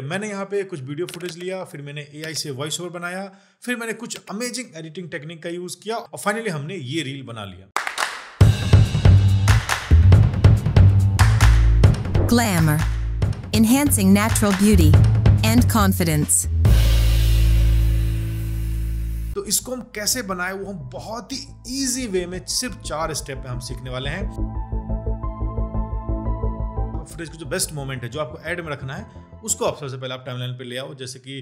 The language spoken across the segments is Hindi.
मैंने यहाँ पे कुछ वीडियो फुटेज लिया फिर मैंने एआई से वॉइस ओवर बनाया फिर मैंने कुछ अमेजिंग एडिटिंग टेक्निक का यूज़ किया और फाइनली हमने ये रील बना लिया Glamour, enhancing natural beauty and confidence. तो इसको हम कैसे बनाए वो हम बहुत ही इजी वे में सिर्फ चार स्टेप में हम सीखने वाले हैं फुटेज का जो बेस्ट मोमेंट है जो आपको ऐड में रखना है उसको आप सबसे पहले आप टाइम लाइन पर ले आओ जैसे कि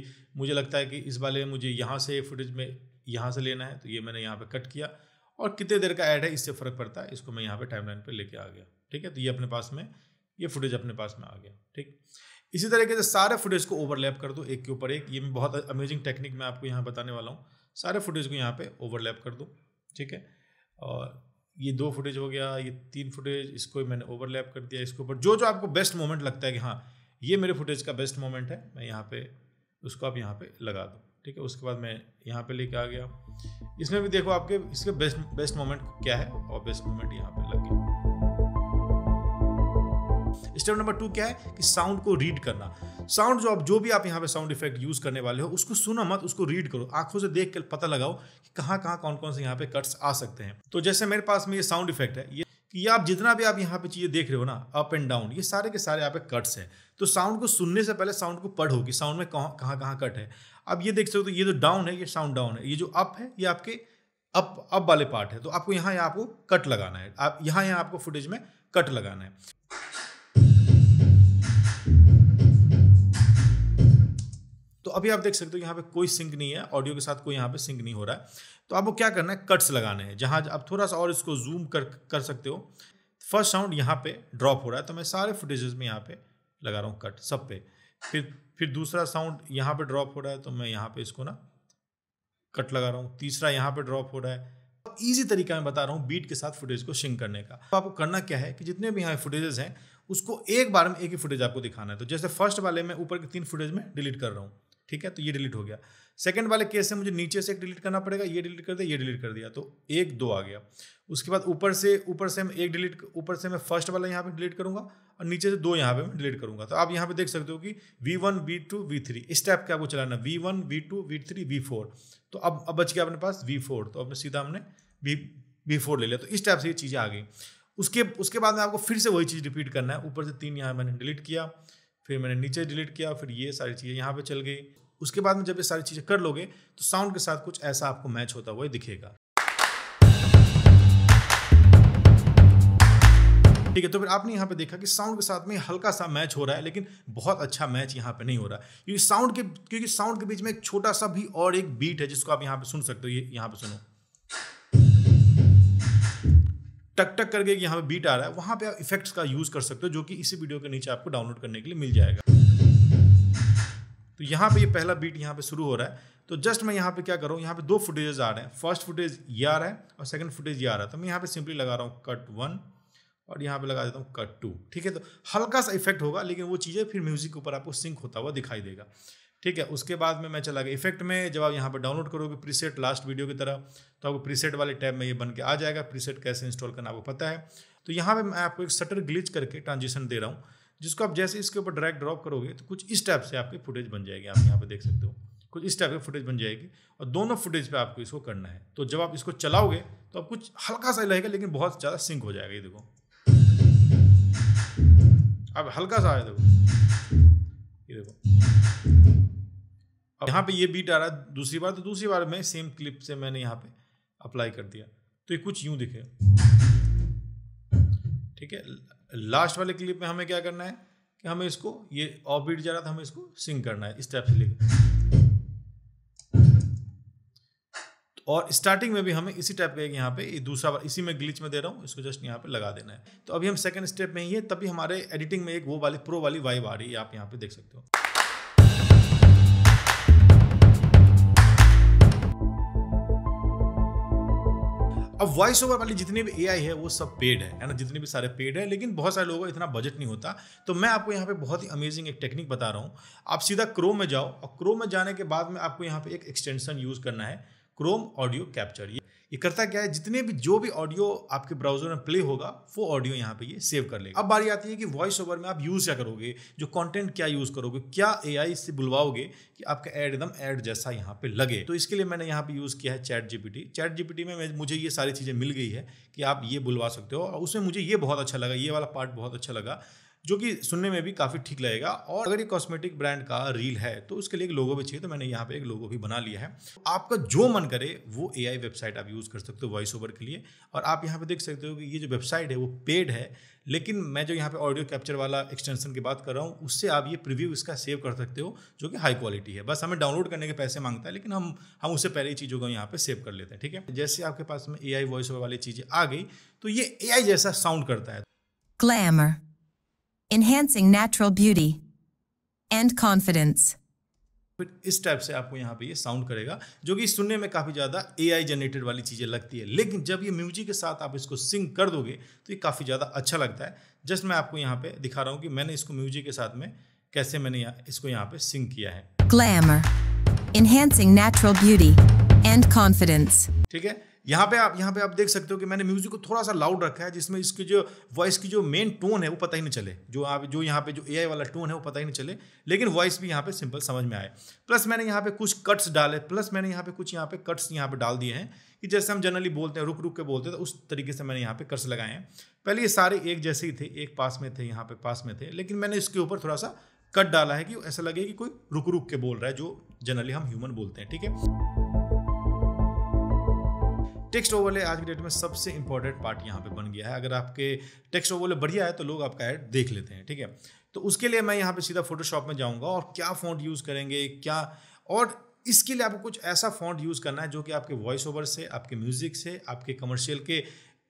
मुझे लगता है कि इस वाले में मुझे यहाँ से फुटेज में यहाँ से लेना है तो ये मैंने यहाँ पर कट किया और कितने देर का ऐड है इससे फ़र्क पड़ता है इसको मैं यहाँ पर टाइम लाइन पर लेके आ गया ठीक है तो ये अपने पास में ये फुटेज अपने पास में आ गया ठीक इसी तरीके से सारे फुटेज को ओवरलैप कर दो एक के ऊपर एक ये मैं बहुत अमेजिंग टेक्निक मैं आपको यहाँ बताने वाला हूँ सारे फुटेज को यहाँ पर ओवरलैप कर दो ठीक है और ये दो फुटेज हो गया ये तीन फुटेज इसको मैंने ओवरलैप कर दिया इसके ऊपर जो जो आपको बेस्ट मोमेंट लगता है कि हाँ ये मेरे फुटेज का बेस्ट मोमेंट है मैं यहाँ पे उसको आप यहाँ पे लगा दो ठीक है उसके बाद मैं यहाँ पे लेके आ गया इसमें भी देखो आपके इसके बेस्ट बेस्ट मोमेंट क्या है और बेस्ट मोमेंट यहाँ पे लग गया स्टेप नंबर टू क्या है कि साउंड को रीड करना साउंड जो आप जो भी आप यहाँ पे साउंड इफेक्ट यूज़ करने वाले हो उसको सुना मत उसको रीड करो आंखों से देख कर पता लगाओ कि कहाँ कहाँ कौन कौन से यहाँ पे कट्स आ सकते हैं तो जैसे मेरे पास में ये साउंड इफेक्ट है ये कि आप जितना भी आप यहाँ पे चीज़ें देख रहे हो ना अप एंड डाउन ये सारे के सारे यहाँ पे कट्स हैं तो साउंड को सुनने से पहले साउंड को पढ़ो कि साउंड में कहाँ कहाँ कहाँ कट है अब ये देख सकते हो तो ये जो डाउन है ये साउंड डाउन है ये जो अप है ये आपके अप अप वाले पार्ट है तो आपको यहाँ यहाँ आपको कट लगाना है आप यहाँ यहाँ आपको फुटेज में कट लगाना है तो अभी आप देख सकते हो यहाँ पे कोई सिंक नहीं है ऑडियो के साथ कोई यहाँ पे सिंक नहीं हो रहा है तो आपको क्या करना है कट्स लगाने हैं जहाँ आप थोड़ा सा और इसको जूम कर कर सकते हो फर्स्ट साउंड यहाँ पे ड्रॉप हो रहा है तो मैं सारे फुटेजेस में यहाँ पे लगा रहा हूँ कट सब पे फिर फिर दूसरा साउंड यहाँ पे ड्रॉप हो रहा है तो मैं यहाँ पे इसको ना कट लगा रहा हूँ तीसरा यहाँ पे ड्रॉप हो रहा है अब ईजी तरीका मैं बता रहा हूँ बीट के साथ फुटेज को शिंक करने का तो आपको करना क्या है कि जितने भी यहाँ फुटेजेस हैं उसको एक बार में एक ही फुटेज आपको दिखाना है तो जैसे फर्स्ट वाले में ऊपर के तीन फुटेज में डिलीट कर रहा हूँ ठीक है तो ये डिलीट हो गया सेकंड वाले केस से मुझे नीचे से एक डिलीट करना पड़ेगा ये डिलीट कर दिया ये डिलीट कर दिया तो एक दो आ गया उसके बाद ऊपर से ऊपर से मैं एक डिलीट ऊपर से मैं फर्स्ट वाला यहाँ पे डिलीट करूंगा और नीचे से दो यहाँ पे मैं डिलीट करूंगा तो आप यहाँ पे देख सकते हो कि V one V two V three इस टाइप के आपको चलाना V one V two V three V four तो अब अब बच गया अपने पास वी फोर तो अपने सीधा हमने वी वी फोर ले लिया तो इस टाइप से ये चीज़ें आ गई उसके उसके बाद में आपको फिर से वही चीज़ रिपीट करना है ऊपर से तीन यहाँ मैंने डिलीट किया फिर मैंने नीचे डिलीट किया फिर ये सारी चीज़ें यहाँ पर चल गई उसके बाद में जब ये सारी चीज़ें कर लोगे तो साउंड के साथ कुछ ऐसा आपको मैच होता हुआ दिखेगा ठीक है तो फिर आपने यहाँ पे देखा कि साउंड के साथ में हल्का सा मैच हो रहा है लेकिन बहुत अच्छा मैच यहाँ पे नहीं हो रहा क्योंकि साउंड के क्योंकि साउंड के बीच में एक छोटा सा भी और एक बीट है जिसको आप यहाँ पे सुन सकते हो ये यहाँ पे सुनो टक टक करके यहाँ पे बीट आ रहा है वहाँ पे आप इफेक्ट्स का यूज़ कर सकते हो जो कि इसी वीडियो के नीचे आपको डाउनलोड करने के लिए मिल जाएगा तो यहाँ पे ये यह पहला बीट यहाँ पे शुरू हो रहा है तो जस्ट मैं यहाँ पे क्या कर रहा हूँ यहाँ पे दो फुटेजेस आ रहे हैं फर्स्ट फुटेज ये आ रहा है और सेकंड फुटेज ये आ रहा है तो मैं यहाँ पे सिंपली लगा रहा हूँ कट वन और यहाँ पे लगा देता हूँ कट टू ठीक है तो हल्का सा इफेक्ट होगा लेकिन वो चीज़ें फिर म्यूज़िक के ऊपर आपको सिंक होता हुआ दिखाई देगा ठीक है उसके बाद में मैं चला गया इफेक्ट में जब आप यहाँ पर डाउनलोड करोगे प्रीसेट लास्ट वीडियो की तरह तो आपको प्रीसेट वाले टैब में ये बन के आ जाएगा प्रीसेट कैसे इंस्टॉल करना आपको पता है तो यहाँ पर मैं आपको एक सटर ग्लिच करके ट्रांजिशन दे रहा हूँ जिसको आप जैसे इसके ऊपर डायरेक्ट ड्रॉप करोगे तो कुछ इस टाइप से आपकी फुटेज बन जाएगी आप यहाँ पर देख सकते हो कुछ इस टाइप की फुटेज बन जाएगी और दोनों फुटेज पर आपको इसको करना है तो जब आप इसको चलाओगे तो आप कुछ हल्का सा लगेगा लेकिन बहुत ज़्यादा सिंक हो जाएगा ये देखो अब हल्का सा आए देखो ये देखो यहाँ पे ये बीट आ रहा है दूसरी बार तो दूसरी बार में सेम क्लिप से मैंने यहाँ पे अप्लाई कर दिया तो ये कुछ यूं दिखे ठीक है लास्ट वाले क्लिप में हमें क्या करना है कि हमें इसको ये ऑफ बीट जा रहा था हमें इसको सिंग करना है स्टेप से लेकर और स्टार्टिंग में भी हमें इसी टाइप का यहाँ पे दूसरा बार इसी में ग्लिच में दे रहा हूँ इसको जस्ट यहाँ पे लगा देना है तो अभी हम सेकंड स्टेप में ही है तभी हमारे एडिटिंग में एक वो वाली प्रो वाली वाइब आ रही है आप यहाँ पे देख सकते हो अब वॉइस ओवर वाली जितनी भी एआई है वो सब पेड है ना जितने भी सारे पेड है लेकिन बहुत सारे लोगों का इतना बजट नहीं होता तो मैं आपको यहाँ पे बहुत ही अमेजिंग एक टेक्निक बता रहा हूँ आप सीधा क्रोम में जाओ और क्रोम में जाने के बाद में आपको यहाँ पे एक एक्सटेंशन यूज़ करना है क्रोम ऑडियो कैप्चर ये करता क्या है जितने भी जो भी ऑडियो आपके ब्राउजर में प्ले होगा वो ऑडियो यहाँ पे ये यह सेव कर लेगा अब बारी आती है कि वॉइस ओवर में आप यूज़ क्या करोगे जो कंटेंट क्या यूज़ करोगे क्या ए से बुलवाओगे कि आपका एड एकदम एड जैसा यहाँ पे लगे तो इसके लिए मैंने यहाँ पे यूज़ किया है चैट जीपीटी चैट जीपीटी में मुझे ये सारी चीज़ें मिल गई है कि आप ये बुलवा सकते हो और उसमें मुझे ये बहुत अच्छा लगा ये वाला पार्ट बहुत अच्छा लगा जो कि सुनने में भी काफ़ी ठीक लगेगा और अगर ये कॉस्मेटिक ब्रांड का रील है तो उसके लिए एक लोगो भी चाहिए तो मैंने यहाँ पे एक लोगो भी बना लिया है आपका जो मन करे वो ए वेबसाइट आप यूज़ कर सकते हो वॉइस ओवर के लिए और आप यहाँ पे देख सकते हो कि ये जो वेबसाइट है वो पेड है लेकिन मैं जो यहाँ पे ऑडियो कैप्चर वाला एक्सटेंशन की बात कर रहा हूँ उससे आप ये प्रीव्यू इसका सेव कर सकते हो जो कि हाई क्वालिटी है बस हमें डाउनलोड करने के पैसे मांगता है लेकिन हम हम उससे पहले ही चीज़ों को यहाँ पे सेव कर लेते हैं ठीक है जैसे आपके पास में ए आई वॉइस ओवर वाली चीज़ें आ गई तो ये ए जैसा साउंड करता है glamour enhancing natural beauty and confidence. इस टाइप से आपको यहाँ पे ये साउंड करेगा जो कि सुनने में काफ़ी ज़्यादा ए आई जनरेटेड वाली चीज़ें लगती है लेकिन जब ये म्यूजिक के साथ आप इसको सिंग कर दोगे तो ये काफ़ी ज़्यादा अच्छा लगता है जस्ट मैं आपको यहाँ पे दिखा रहा हूँ कि मैंने इसको म्यूजिक के साथ में कैसे मैंने इसको यहाँ पे सिंग किया है glamour enhancing natural beauty and confidence ठीक है यहाँ पे आप यहाँ पे आप देख सकते हो कि मैंने म्यूजिक को थोड़ा सा लाउड रखा है जिसमें इसकी जो वॉइस की जो मेन टोन है वो पता ही नहीं चले जो आप जो यहाँ पे जो ए वाला टोन है वो पता ही नहीं चले लेकिन वॉइस भी यहाँ पे सिंपल समझ में आए प्लस मैंने यहाँ पे कुछ कट्स डाले प्लस मैंने यहाँ पे कुछ यहाँ पे कट्स यहाँ पे डाल दिए हैं कि जैसे हम जनरली बोलते हैं रुक रुक के बोलते हैं तो उस तरीके से मैंने यहाँ पे कट्स लगाए हैं पहले ये सारे एक जैसे ही थे एक पास में थे यहाँ पे पास में थे लेकिन मैंने इसके ऊपर थोड़ा सा कट डाला है कि ऐसा लगे कि कोई रुक रुक के बोल रहा है जो जनरली हम ह्यूमन बोलते हैं ठीक है टेक्स्ट ओवरले आज के डेट में सबसे इंपॉर्टेंट पार्ट यहाँ पे बन गया है अगर आपके टेक्स्ट ओवरले बढ़िया है तो लोग आपका ऐड देख लेते हैं ठीक है तो उसके लिए मैं यहाँ पे सीधा फोटोशॉप में जाऊँगा और क्या फॉन्ट यूज़ करेंगे क्या और इसके लिए आपको कुछ ऐसा फॉन्ट यूज़ करना है जो कि आपके वॉइस ओवर से आपके म्यूज़िक से आपके कमर्शियल के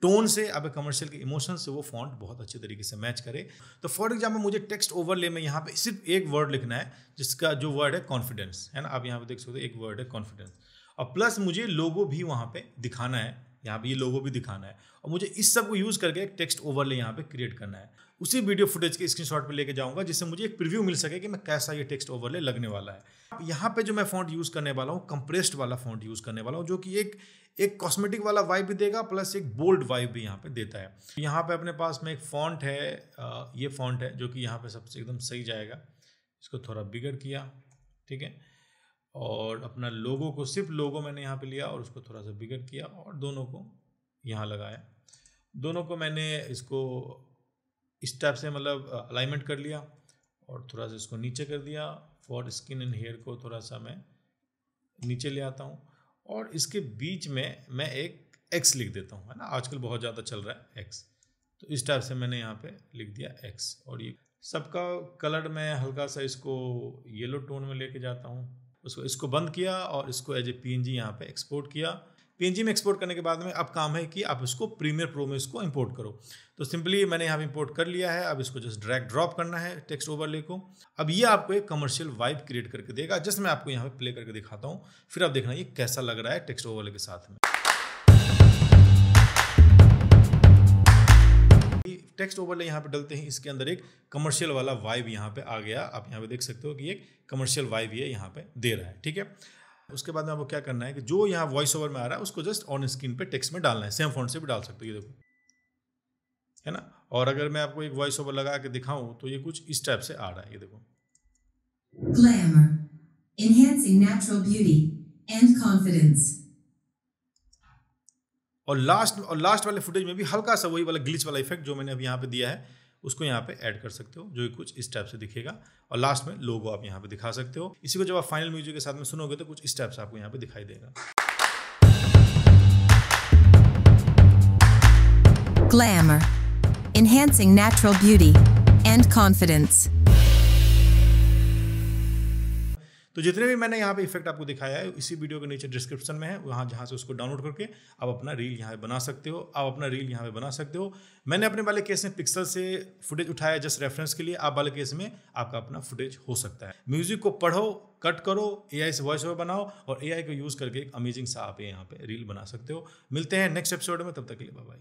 टोन से आपके कमर्शियल के इमोशन से वो फॉन्ट बहुत अच्छे तरीके से मैच करे तो फॉर एग्जाम्पल मुझे टेक्स्ट ओवरले में यहाँ पे सिर्फ एक वर्ड लिखना है जिसका जो वर्ड है कॉन्फिडेंस है ना आप यहाँ पे देख सकते हो एक वर्ड है कॉन्फिडेंस और प्लस मुझे लोगो भी वहाँ पे दिखाना है यहाँ पे ये लोगो भी दिखाना है और मुझे इस सब को यूज़ करके एक टेक्स्ट ओवरले यहाँ पे क्रिएट करना है उसी वीडियो फुटेज के स्क्रीनशॉट पे लेके जाऊँगा जिससे मुझे एक प्रीव्यू मिल सके कि मैं कैसा ये टेक्स्ट ओवरले लगने वाला है यहाँ पे जो मैं फॉन्ट यूज़ करने वाला हूँ कंप्रेस्ड वाला फॉन्ट यूज़ करने वाला हूँ जो कि एक एक कॉस्मेटिक वाला वाइब भी देगा प्लस एक बोल्ड वाइब भी यहाँ पे देता है यहाँ पे अपने पास में एक फॉन्ट है ये फॉन्ट है जो कि यहाँ पे सबसे एकदम सही जाएगा इसको थोड़ा बिगड़ किया ठीक है और अपना लोगों को सिर्फ लोगों मैंने यहाँ पे लिया और उसको थोड़ा सा बिगड़ किया और दोनों को यहाँ लगाया दोनों को मैंने इसको इस टाइप से मतलब अलाइनमेंट कर लिया और थोड़ा सा इसको नीचे कर दिया फॉर स्किन एंड हेयर को थोड़ा सा मैं नीचे ले आता हूँ और इसके बीच में मैं एक एक्स लिख देता हूँ है ना आजकल बहुत ज़्यादा चल रहा है एक्स तो इस टाइप से मैंने यहाँ पे लिख दिया एक्स और ये सबका कलर मैं हल्का सा इसको येलो टोन में लेके जाता हूँ उसको इसको बंद किया और इसको as a P N G यहाँ पर एक्सपोर्ट किया पी एन जी में एक्सपोर्ट करने के बाद में अब काम है कि आप इसको प्रीमियर प्रो में इसको इम्पोर्ट करो तो सिंपली मैंने यहाँ इम्पोर्ट कर लिया है अब इसको जस्ट ड्रैग ड्रॉप करना है टेक्स्ट ओवरले को अब ये आपको एक कमर्शियल वाइब क्रिएट करके देगा जस्ट मैं आपको यहाँ पे प्ले करके दिखाता हूँ फिर आप देखना ये कैसा लग रहा है टेक्स्ट ओवरले के साथ में टेक्स्ट ओवरले यहाँ पे डलते हैं इसके अंदर एक कमर्शियल वाला वाइब यहाँ पे आ गया आप यहाँ पे देख सकते हो कि एक कमर्शियल वाइब ये यहाँ पे दे रहा है ठीक है उसके बाद में आपको क्या करना है कि जो यहाँ वॉइस ओवर में आ रहा है उसको जस्ट ऑन स्क्रीन पे टेक्स्ट में डालना है सेम फोन से भी डाल सकते हो ये देखो है ना और अगर मैं आपको एक वॉइस ओवर लगा के दिखाऊं तो ये कुछ इस टाइप से आ रहा है ये देखो Glamour, enhancing natural beauty and confidence. और लास्ट और लास्ट वाले फुटेज में भी हल्का सा वही वाला ग्लिच वाला इफेक्ट जो मैंने अभी यहाँ पे दिया है उसको यहाँ पे ऐड कर सकते हो जो कि कुछ इस टाइप से दिखेगा और लास्ट में लोगो आप यहाँ पे दिखा सकते हो इसी को जब आप फाइनल म्यूजिक के साथ में सुनोगे तो कुछ इस टाइप से आपको यहाँ पे दिखाई देगा glamour enhancing natural beauty and confidence तो जितने भी मैंने यहाँ पे इफेक्ट आपको दिखाया है इसी वीडियो के नीचे डिस्क्रिप्शन में है वहाँ जहाँ से उसको डाउनलोड करके आप अपना रील यहाँ पे बना सकते हो आप अपना रील यहाँ पे बना सकते हो मैंने अपने वाले केस में पिक्सल से फुटेज उठाया जस्ट रेफरेंस के लिए आप वाले केस में आपका अपना फुटेज हो सकता है म्यूजिक को पढ़ो कट करो ए से वॉइस ओवर बनाओ और ए को यूज़ करके एक अमेजिंग सा आप यहाँ पे रील बना सकते हो मिलते हैं नेक्स्ट एपिसोड में तब तक के लिए बाय